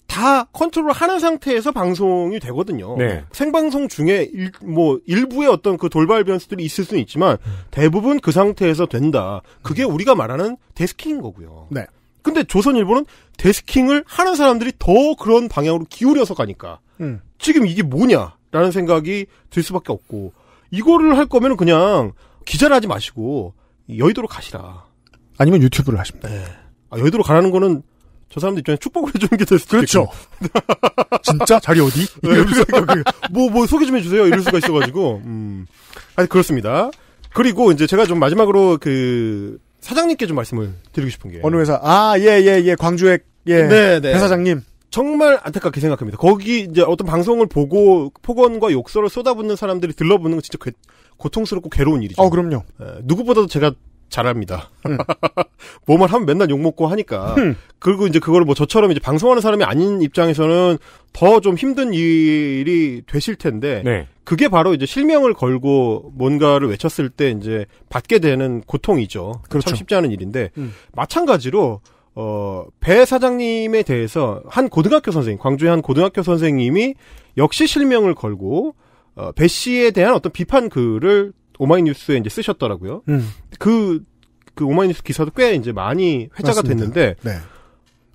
다 컨트롤 하는 상태에서 방송이 되거든요. 네. 생방송 중에 일, 뭐 일부의 어떤 그 돌발 변수들이 있을 수는 있지만 음. 대부분 그 상태에서 된다. 그게 음. 우리가 말하는 데스킹인 거고요. 네. 근데 조선일보는 데스킹을 하는 사람들이 더 그런 방향으로 기울여서 가니까 음. 지금 이게 뭐냐라는 생각이 들 수밖에 없고 이거를 할 거면 그냥 기자를 하지 마시고 여의도로 가시라. 아니면 유튜브를 하십니다. 네. 아, 여의도로 가라는 거는 저 사람들 입장에 축복을 해주는 게 될 수도 그렇죠. 진짜 자리 어디? 뭐뭐 네, 그, 그, 뭐 소개 좀 해주세요. 이럴 수가 있어가지고 음. 아니 그렇습니다. 그리고 이제 제가 좀 마지막으로 그 사장님께 좀 말씀을 드리고 싶은 게 어느 회사 아예 예예 광주에예 네네. 회사장님 정말 안타깝게 생각합니다. 거기 이제 어떤 방송을 보고 폭언과 욕설을 쏟아붓는 사람들이 들러붙는 건 진짜 괴, 고통스럽고 괴로운 일이죠. 어, 그럼요. 에, 예, 누구보다도 제가 잘합니다. 음. 뭐만 하면 맨날 욕먹고 하니까. 음. 그리고 이제 그걸 뭐 저처럼 이제 방송하는 사람이 아닌 입장에서는 더 좀 힘든 일이 되실 텐데. 네. 그게 바로 이제 실명을 걸고 뭔가를 외쳤을 때 이제 받게 되는 고통이죠. 그렇죠. 참 쉽지 않은 일인데. 음. 마찬가지로 어, 배 사장님에 대해서 한 고등학교 선생님, 광주의 한 고등학교 선생님이 역시 실명을 걸고, 어, 배 씨에 대한 어떤 비판 글을 오마이뉴스에 이제 쓰셨더라고요. 음. 그, 그 오마이뉴스 기사도 꽤 이제 많이 회자가 맞습니다. 됐는데, 네.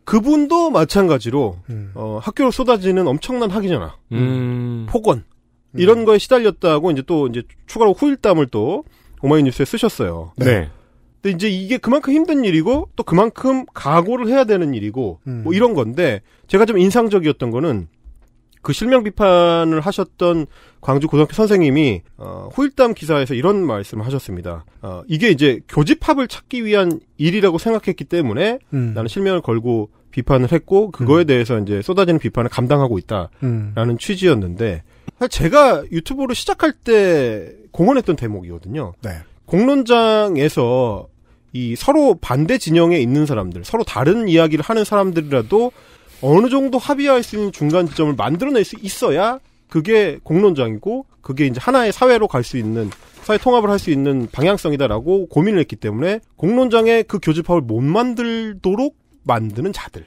그분도 마찬가지로, 음. 어, 학교로 쏟아지는 엄청난 학위 전화, 음. 음. 폭언, 음. 이런 거에 시달렸다고 이제 또 이제 추가로 후일담을 또 오마이뉴스에 쓰셨어요. 네. 네. 근데 이제 이게 그만큼 힘든 일이고 또 그만큼 각오를 해야 되는 일이고 음. 뭐 이런 건데 제가 좀 인상적이었던 거는 그 실명 비판을 하셨던 광주 고등학교 선생님이 어, 호일담 기사에서 이런 말씀을 하셨습니다. 어, 이게 이제 교집합을 찾기 위한 일이라고 생각했기 때문에 음. 나는 실명을 걸고 비판을 했고 그거에 음. 대해서 이제 쏟아지는 비판을 감당하고 있다라는 음. 취지였는데 제가 유튜브를 시작할 때 공언했던 대목이거든요. 네. 공론장에서 이 서로 반대 진영에 있는 사람들, 서로 다른 이야기를 하는 사람들이라도 어느 정도 합의할 수 있는 중간 지점을 만들어낼 수 있어야 그게 공론장이고 그게 이제 하나의 사회로 갈 수 있는 사회 통합을 할 수 있는 방향성이다라고 고민을 했기 때문에 공론장에그 교집합을 못 만들도록 만드는 자들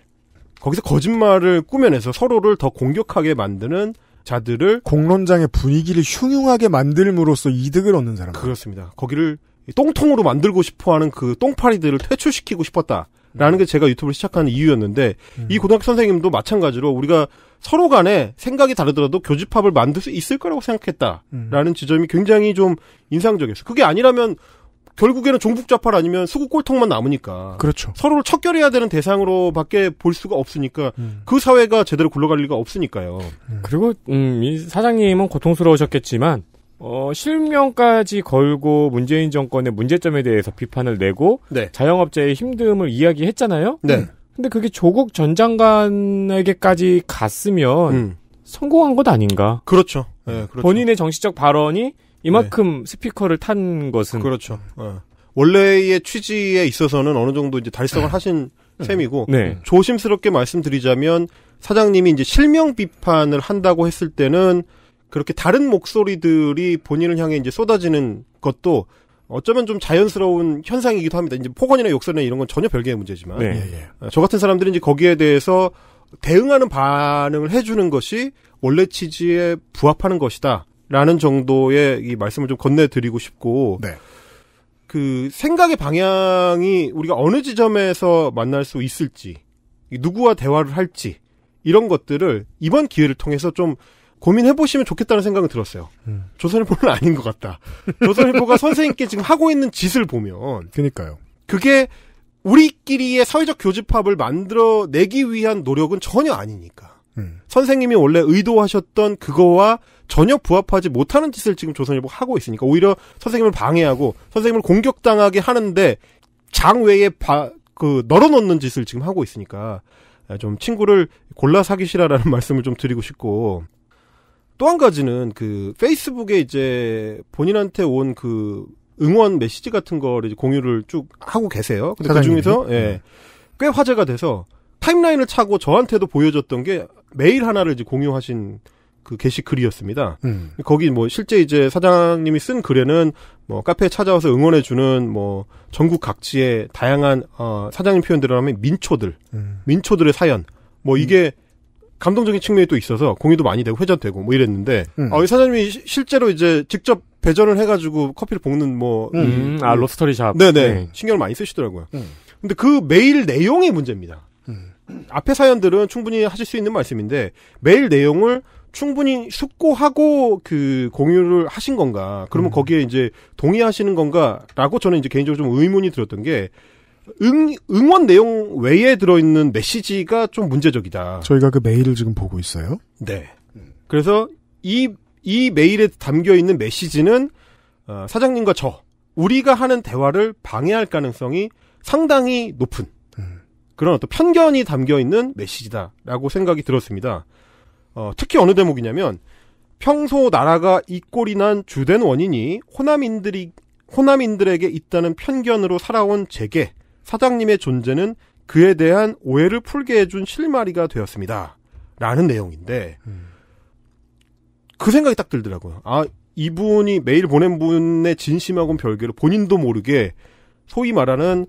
거기서 거짓말을 꾸며내서 서로를 더 공격하게 만드는 자들을 공론장의 분위기를 흉흉하게 만들므로써 이득을 얻는 사람 그렇습니다 거기를 똥통으로 만들고 싶어하는 그 똥파리들을 퇴출시키고 싶었다 라는 게 제가 유튜브를 시작한 이유였는데 음. 이 고등학교 선생님도 마찬가지로 우리가 서로 간에 생각이 다르더라도 교집합을 만들 수 있을 거라고 생각했다라는 음. 지점이 굉장히 좀 인상적이었어요. 그게 아니라면 결국에는 종북좌파 를 아니면 수구 꼴통만 남으니까. 그렇죠. 서로를 척결해야 되는 대상으로밖에 볼 수가 없으니까 음. 그 사회가 제대로 굴러갈 리가 없으니까요. 음. 그리고 음, 이 사장님은 고통스러우셨겠지만 어, 실명까지 걸고 문재인 정권의 문제점에 대해서 비판을 내고 네. 자영업자의 힘듦을 이야기했잖아요. 네. 근데 그게 조국 전 장관에게까지 갔으면 음. 성공한 것 아닌가? 그렇죠. 네, 그렇죠. 본인의 정치적 발언이 이만큼 네. 스피커를 탄 것은 그렇죠. 네. 원래의 취지에 있어서는 어느 정도 이제 달성을 하신 셈이고 네. 조심스럽게 말씀드리자면 사장님이 이제 실명 비판을 한다고 했을 때는 그렇게 다른 목소리들이 본인을 향해 이제 쏟아지는 것도 어쩌면 좀 자연스러운 현상이기도 합니다. 이제 폭언이나 욕설이나 이런 건 전혀 별개의 문제지만 네. 예, 예. 아, 저 같은 사람들은 이제 거기에 대해서 대응하는 반응을 해주는 것이 원래 취지에 부합하는 것이다라는 정도의 이 말씀을 좀 건네드리고 싶고 네. 그 생각의 방향이 우리가 어느 지점에서 만날 수 있을지 누구와 대화를 할지 이런 것들을 이번 기회를 통해서 좀 고민해보시면 좋겠다는 생각은 들었어요. 음. 조선일보는 아닌 것 같다. 조선일보가 선생님께 지금 하고 있는 짓을 보면. 그니까요. 그게 우리끼리의 사회적 교집합을 만들어내기 위한 노력은 전혀 아니니까. 음. 선생님이 원래 의도하셨던 그거와 전혀 부합하지 못하는 짓을 지금 조선일보 하고 있으니까 오히려 선생님을 방해하고 선생님을 공격당하게 하는데 장외에 바, 그 널어놓는 짓을 지금 하고 있으니까 좀 친구를 골라 사귀시라라는 말씀을 좀 드리고 싶고 또한 가지는 그 페이스북에 이제 본인한테 온 그 응원 메시지 같은 거를 공유를 쭉 하고 계세요. 근데 그 중에서 예, 네. 꽤 화제가 돼서 타임라인을 차고 저한테도 보여줬던 게 메일 하나를 이제 공유하신 그 게시글이었습니다. 음. 거기 뭐 실제 이제 사장님이 쓴 글에는 뭐 카페에 찾아와서 응원해 주는 뭐 전국 각지의 다양한 어 사장님 표현대로 하면 민초들, 음. 민초들의 사연. 뭐 이게 음. 감동적인 측면이 또 있어서 공유도 많이 되고 회자되고 뭐 이랬는데 음. 어, 이 사장님이 시, 실제로 이제 직접 배전을 해가지고 커피를 볶는 뭐아 음. 음. 아, 로스터리 샵 네네 네. 신경을 많이 쓰시더라고요. 음. 근데 그 메일 내용이 문제입니다. 음. 앞에 사연들은 충분히 하실 수 있는 말씀인데 메일 내용을 충분히 숙고하고 그 공유를 하신 건가? 그러면 음. 거기에 이제 동의하시는 건가?라고 저는 이제 개인적으로 좀 의문이 들었던 게 응, 응원 내용 외에 들어있는 메시지가 좀 문제적이다. 저희가 그 메일을 지금 보고 있어요. 네. 그래서 이, 이 메일에 담겨있는 메시지는 어, 사장님과 저, 우리가 하는 대화를 방해할 가능성이 상당히 높은 음. 그런 어떤 편견이 담겨있는 메시지다라고 생각이 들었습니다. 어, 특히 어느 대목이냐면 평소 나라가 이 꼴이 난 주된 원인이 호남인들이 호남인들에게 있다는 편견으로 살아온 제게 사장님의 존재는 그에 대한 오해를 풀게 해준 실마리가 되었습니다. 라는 내용인데, 그 생각이 딱 들더라고요. 아, 이분이 메일 보낸 분의 진심하고는 별개로 본인도 모르게 소위 말하는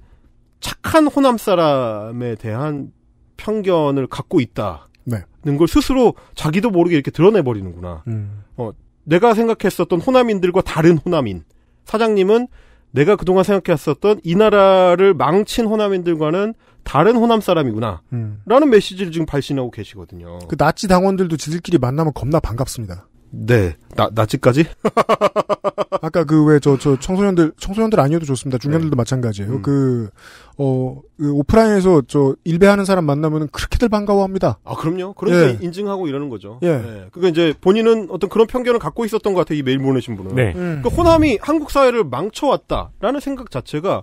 착한 호남 사람에 대한 편견을 갖고 있다는 네. 걸 스스로 자기도 모르게 이렇게 드러내버리는구나. 음. 어, 내가 생각했었던 호남인들과 다른 호남인. 사장님은 내가 그동안 생각해왔었던 이 나라를 망친 호남인들과는 다른 호남 사람이구나. 음. 라는 메시지를 지금 발신하고 계시거든요. 그 나치 당원들도 지들끼리 만나면 겁나 반갑습니다. 네. 나, 나치까지 아까 그 왜 저 저 청소년들 청소년들 아니어도 좋습니다. 네. 중년들도 네. 마찬가지예요. 음. 그, 어, 그 오프라인에서 저 일배하는 사람 만나면 그렇게들 반가워합니다. 아 그럼요. 그러니까 예. 인증하고 이러는 거죠. 예. 예. 네. 그니까 이제 본인은 어떤 그런 편견을 갖고 있었던 것 같아요. 이 메일 보내신 분은. 네. 음. 그러니까 호남이 한국 사회를 망쳐왔다라는 생각 자체가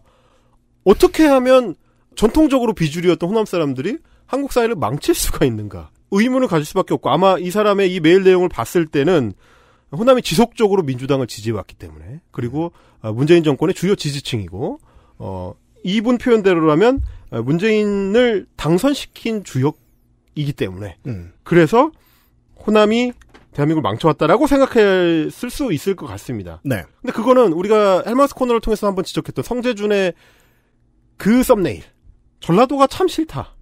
어떻게 하면 전통적으로 비주류였던 호남 사람들이 한국 사회를 망칠 수가 있는가. 의문을 가질 수밖에 없고 아마 이 사람의 이 메일 내용을 봤을 때는 호남이 지속적으로 민주당을 지지해왔기 때문에 그리고 어, 문재인 정권의 주요 지지층이고 어 이분 표현대로라면 어, 문재인을 당선시킨 주역이기 때문에 음. 그래서 호남이 대한민국을 망쳐왔다라고 생각했을 수 있을 것 같습니다. 네. 근데 그거는 우리가 헬마스 코너를 통해서 한번 지적했던 성재준의 그 썸네일 전라도가 참 싫다.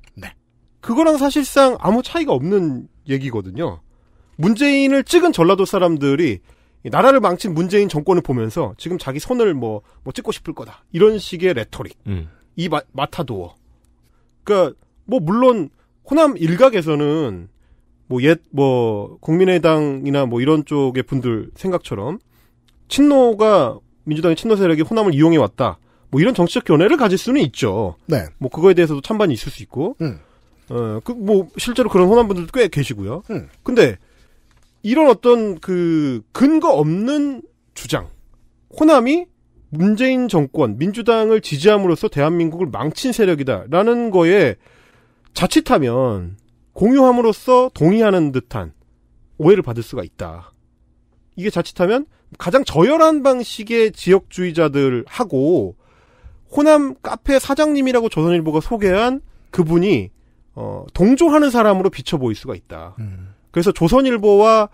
그거랑 사실상 아무 차이가 없는 얘기거든요. 문재인을 찍은 전라도 사람들이 나라를 망친 문재인 정권을 보면서 지금 자기 손을 뭐, 뭐 찍고 싶을 거다. 이런 식의 레토릭. 음. 이 마, 마타도어. 그니까, 뭐, 물론, 호남 일각에서는 뭐, 옛, 뭐, 국민의당이나 뭐 이런 쪽의 분들 생각처럼 친노가, 민주당의 친노 세력이 호남을 이용해왔다. 뭐 이런 정치적 견해를 가질 수는 있죠. 네. 뭐 그거에 대해서도 찬반이 있을 수 있고. 음. 예, 그, 뭐, 실제로 그런 혼한 분들도 꽤 계시고요. 음. 근데, 이런 어떤 그, 근거 없는 주장. 호남이 문재인 정권, 민주당을 지지함으로써 대한민국을 망친 세력이다라는 거에 자칫하면 공유함으로써 동의하는 듯한 오해를 받을 수가 있다. 이게 자칫하면 가장 저열한 방식의 지역주의자들하고 호남 카페 사장님이라고 조선일보가 소개한 그분이 어, 동조하는 사람으로 비춰 보일 수가 있다. 음. 그래서 조선일보와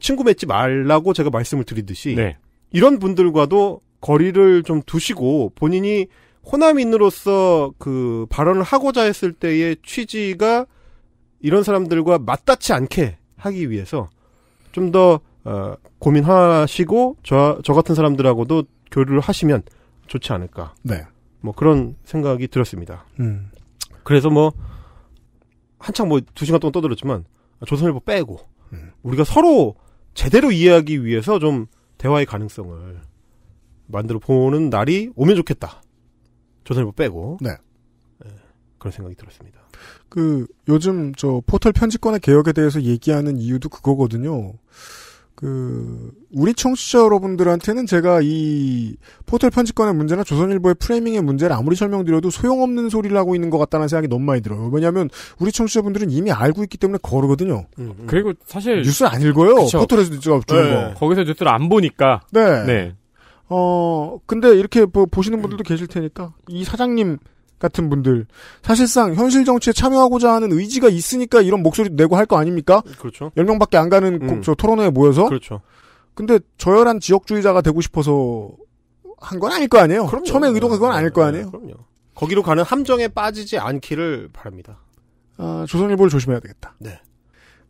친구 맺지 말라고 제가 말씀을 드리듯이 네. 이런 분들과도 거리를 좀 두시고 본인이 호남인으로서 그 발언을 하고자 했을 때의 취지가 이런 사람들과 맞닿지 않게 하기 위해서 좀더 어, 고민하시고 저, 저 같은 사람들하고도 교류를 하시면 좋지 않을까. 네. 뭐 그런 생각이 들었습니다. 음. 그래서 뭐 한창 뭐두 시간 동안 떠들었지만 조선일보 빼고 음. 우리가 서로 제대로 이해하기 위해서 좀 대화의 가능성을 만들어 보는 날이 오면 좋겠다. 조선일보 빼고. 네. 네. 그런 생각이 들었습니다. 그 요즘 저 포털 편집권의 개혁에 대해서 얘기하는 이유도 그거거든요. 그 우리 청취자 여러분들한테는 제가 이 포털 편집권의 문제나 조선일보의 프레이밍의 문제를 아무리 설명드려도 소용없는 소리를 하고 있는 것 같다는 생각이 너무 많이 들어요. 왜냐하면 우리 청취자분들은 이미 알고 있기 때문에 거르거든요. 음, 음. 그리고 사실 뉴스안 읽어요. 그쵸. 포털에서 뉴스가 주는 네. 거. 뭐. 거기서 뉴스를 안 보니까. 네. 네. 어 근데 이렇게 뭐 보시는 분들도 계실 테니까 이 사장님 같은 분들 사실상 현실 정치에 참여하고자 하는 의지가 있으니까 이런 목소리도 내고 할 거 아닙니까? 그렇죠. 1명밖에안 가는 음. 저 토론회에 모여서 그렇죠. 근데 저열한 지역주의자가 되고 싶어서 한 건 아닐 거 아니에요. 그럼 처음에 의도가 그건 아닐 거 네, 아니에요. 그럼요. 거기로 가는 함정에 빠지지 않기를 바랍니다. 아, 조선일보를 조심해야 되겠다. 네.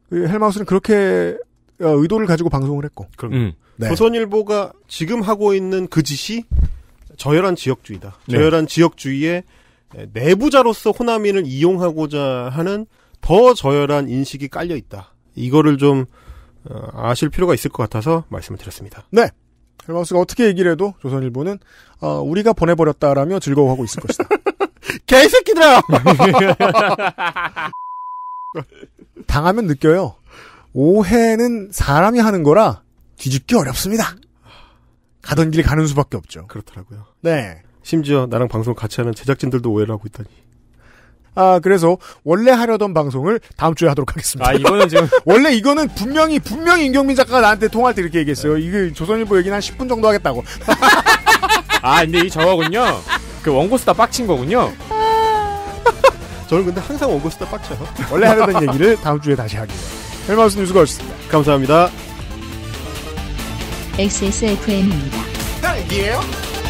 그 헬마우스는 그렇게 어, 의도를 가지고 방송을 했고. 그럼 음. 네. 조선일보가 지금 하고 있는 그 짓이 저열한 지역주의다. 네. 저열한 네. 지역주의의 네, 내부자로서 호남인을 이용하고자 하는 더 저열한 인식이 깔려 있다. 이거를 좀 어, 아실 필요가 있을 것 같아서 말씀을 드렸습니다. 네. 헬마우스가 어떻게 얘기를 해도 조선일보는 어, 우리가 보내버렸다라며 즐거워하고 있을 것이다. 개새끼들아! 당하면 느껴요. 오해는 사람이 하는 거라 뒤집기 어렵습니다. 가던 길 가는 수밖에 없죠. 그렇더라고요. 네. 심지어 나랑 방송을 같이 하는 제작진들도 오해를 하고 있다니. 아, 그래서 원래 하려던 방송을 다음 주에 하도록 하겠습니다. 아, 이거는 지금 원래 이거는 분명히 분명히 인경민 작가가 나한테 통화할 때 이렇게 얘기했어요. 네. 이게 조선일보 얘기는 한 10분 정도 하겠다고. 아, 근데 이 저거군요. 그 원고스다 빡친 거군요. 저는 근데 항상 원고스다 빡쳐요. 원래 하려던 얘기를 다음 주에 다시 하기로. 헬마우스 뉴스가 였습니다 감사합니다. XSFM입니다. 딸기에요 아,